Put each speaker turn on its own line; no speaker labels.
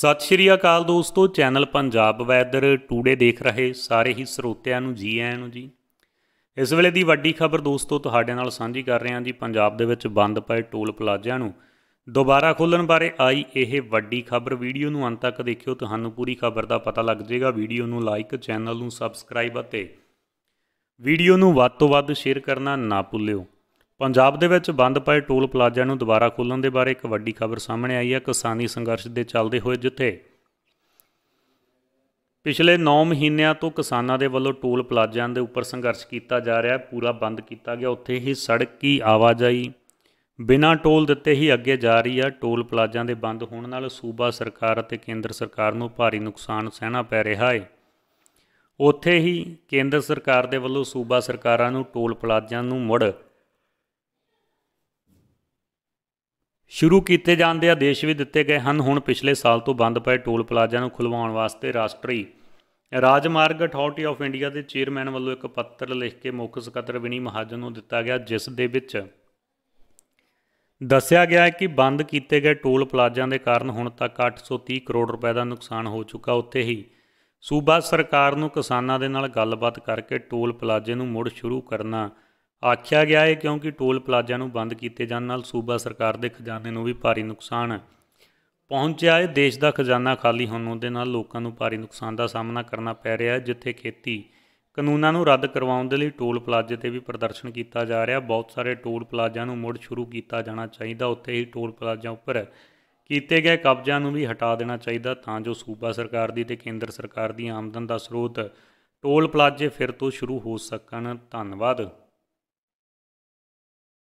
ਸਤਿ ਸ਼੍ਰੀ ਅਕਾਲ ਦੋਸਤੋ channel Punjab weather today ਦੇਖ ਰਹੇ ਸਾਰੇ ਹੀ ਸਰੋਤਿਆਂ ਨੂੰ ਜੀ ਆਇਆਂ ਨੂੰ ਜੀ ਇਸ ਵੇਲੇ ਦੀ ਵੱਡੀ ਖਬਰ ਦੋਸਤੋ ਤੁਹਾਡੇ ਨਾਲ ਸਾਂਝੀ ਕਰ ਰਹੇ ਹਾਂ ਜੀ ਪੰਜਾਬ ਦੇ ਵਿੱਚ ਬੰਦ ਪਏ ਟੋਲ ਪਲਾਜ਼ਿਆਂ ਨੂੰ ਦੁਬਾਰਾ ਖੋਲਣ ਬਾਰੇ ਆਈ ਇਹ ਵੱਡੀ ਖਬਰ ਵੀਡੀਓ ਨੂੰ ਅੰਤ ਤੱਕ ਦੇਖਿਓ ਤੁਹਾਨੂੰ ਪੂਰੀ ਖਬਰ ਦਾ ਪਤਾ ਲੱਗ ਜਾਏਗਾ ਵੀਡੀਓ ਨੂੰ ਲਾਈਕ ਚੈਨਲ ਨੂੰ ਸਬਸਕ੍ਰਾਈਬ ਅਤੇ ਵੀਡੀਓ ਨੂੰ ਵੱਧ ਤੋਂ ਵੱਧ ਸ਼ੇਅਰ ਕਰਨਾ ਨਾ ਭੁੱਲਿਓ ਪੰਜਾਬ ਦੇ ਵਿੱਚ ਬੰਦ ਪਏ ਟੋਲ ਪਲਾਜ਼ਾ ਨੂੰ ਦੁਬਾਰਾ ਖੋਲਣ ਦੇ ਬਾਰੇ ਇੱਕ ਵੱਡੀ ਖਬਰ ਸਾਹਮਣੇ ਆਈ ਹੈ ਕਿਸਾਨੀ ਸੰਘਰਸ਼ ਦੇ ਚੱਲਦੇ ਹੋਏ ਜਿੱਥੇ ਪਿਛਲੇ 9 ਮਹੀਨਿਆਂ ਤੋਂ ਕਿਸਾਨਾਂ ਦੇ ਵੱਲੋਂ ਟੋਲ ਪਲਾਜ਼ਿਆਂ ਦੇ ਉੱਪਰ ਸੰਘਰਸ਼ ਕੀਤਾ ਜਾ ਰਿਹਾ ਹੈ ਪੂਰਾ ਬੰਦ ਕੀਤਾ ਗਿਆ ਉੱਥੇ ਹੀ ਸੜਕੀ ਆਵਾਜਾਈ ਬਿਨਾਂ ਟੋਲ ਦਿੱਤੇ ਹੀ ਅੱਗੇ ਜਾ ਰਹੀ ਹੈ ਟੋਲ ਪਲਾਜ਼ਿਆਂ ਦੇ ਬੰਦ ਹੋਣ ਨਾਲ ਸੂਬਾ ਸਰਕਾਰ ਅਤੇ ਕੇਂਦਰ ਸਰਕਾਰ ਨੂੰ ਭਾਰੀ ਨੁਕਸਾਨ ਸਹਿਣਾ ਪੈ ਰਿਹਾ ਹੈ ਉੱਥੇ ਹੀ ਕੇਂਦਰ ਸਰਕਾਰ ਦੇ ਵੱਲੋਂ ਸੂਬਾ ਸਰਕਾਰਾਂ ਨੂੰ ਟੋਲ ਪਲਾਜ਼ਿਆਂ ਨੂੰ ਮੁੜ ਸ਼ੁਰੂ ਕੀਤੇ ਜਾਂਦੇ ਆ ਆਦੇਸ਼ ਵੀ ਦਿੱਤੇ ਗਏ ਹਨ ਹੁਣ ਪਿਛਲੇ ਸਾਲ ਤੋਂ ਬੰਦ ਪਏ ਟੋਲ ਪਲਾਜ਼ਾ ਨੂੰ ਖੁਲਵਾਉਣ ਵਾਸਤੇ ਰਾਸ਼ਟਰੀ ਰਾਜਮਾਰਗ ਅਥਾਰਟੀ ਆਫ ਇੰਡੀਆ ਦੇ ਚੇਅਰਮੈਨ ਵੱਲੋਂ ਇੱਕ ਪੱਤਰ ਲਿਖ ਕੇ ਮੁੱਖ ਸਕੱਤਰ ਵਿਨੀ ਮਹਾਜਨ ਨੂੰ ਦਿੱਤਾ ਗਿਆ ਜਿਸ ਦੇ ਵਿੱਚ ਦੱਸਿਆ ਗਿਆ ਹੈ ਕਿ ਬੰਦ ਕੀਤੇ ਗਏ ਟੋਲ ਪਲਾਜ਼ਾ ਦੇ ਕਾਰਨ ਹੁਣ ਤੱਕ 830 ਕਰੋੜ ਰੁਪਏ ਦਾ ਨੁਕਸਾਨ ਹੋ ਚੁੱਕਾ ਉੱਥੇ ਹੀ ਸੂਬਾ ਸਰਕਾਰ ਨੂੰ ਕਿਸਾਨਾਂ ਦੇ ਨਾਲ ਗੱਲਬਾਤ ਕਰਕੇ ਟੋਲ ਪਲਾਜ਼ੇ ਨੂੰ ਮੁੜ ਸ਼ੁਰੂ ਕਰਨਾ ਆਖਿਆ ਗਿਆ ਹੈ ਕਿਉਂਕਿ ਟੋਲ ਪਲਾਜ਼ਾ ਨੂੰ ਬੰਦ ਕੀਤੇ ਜਾਣ ਨਾਲ ਸੂਬਾ ਸਰਕਾਰ ਦੇ ਖਜ਼ਾਨੇ ਨੂੰ ਵੀ ਭਾਰੀ ਨੁਕਸਾਨ ਪਹੁੰਚਿਆ ਹੈ ਦੇਸ਼ ਦਾ ਖਜ਼ਾਨਾ ਖਾਲੀ ਹੋਣ ਦੇ ਨਾਲ ਲੋਕਾਂ ਨੂੰ ਭਾਰੀ ਨੁਕਸਾਨ ਦਾ ਸਾਹਮਣਾ ਕਰਨਾ ਪੈ ਰਿਹਾ ਹੈ ਜਿੱਥੇ ਖੇਤੀ ਕਾਨੂੰਨਾਂ ਨੂੰ ਰੱਦ ਕਰਵਾਉਣ ਦੇ ਲਈ ਟੋਲ ਪਲਾਜ਼ੇ ਤੇ ਵੀ ਪ੍ਰਦਰਸ਼ਨ ਕੀਤਾ ਜਾ ਰਿਹਾ ਬਹੁਤ ਸਾਰੇ ਟੋਲ ਪਲਾਜ਼ਿਆਂ ਨੂੰ ਮੁੜ ਸ਼ੁਰੂ ਕੀਤਾ ਜਾਣਾ ਚਾਹੀਦਾ ਉੱਥੇ ਹੀ ਟੋਲ ਪਲਾਜ਼ਿਆਂ ਉੱਪਰ ਕੀਤੇ ਗਏ ਕਬਜ਼ਿਆਂ ਨੂੰ ਵੀ ਹਟਾ ਦੇਣਾ ਚਾਹੀਦਾ ਤਾਂ ਜੋ ਸੂਬਾ ਸਰਕਾਰ ਦੀ ਤੇ ਕੇਂਦਰ ਸਰਕਾਰ ਦੀ ਆਮਦਨ ਦਾ ਸਰੋਤ ਟੋਲ ਪਲਾਜ਼ੇ ਫਿਰ ਤੋਂ ਸ਼ੁਰੂ ਹੋ ਸਕਣ ਧੰਨਵਾਦ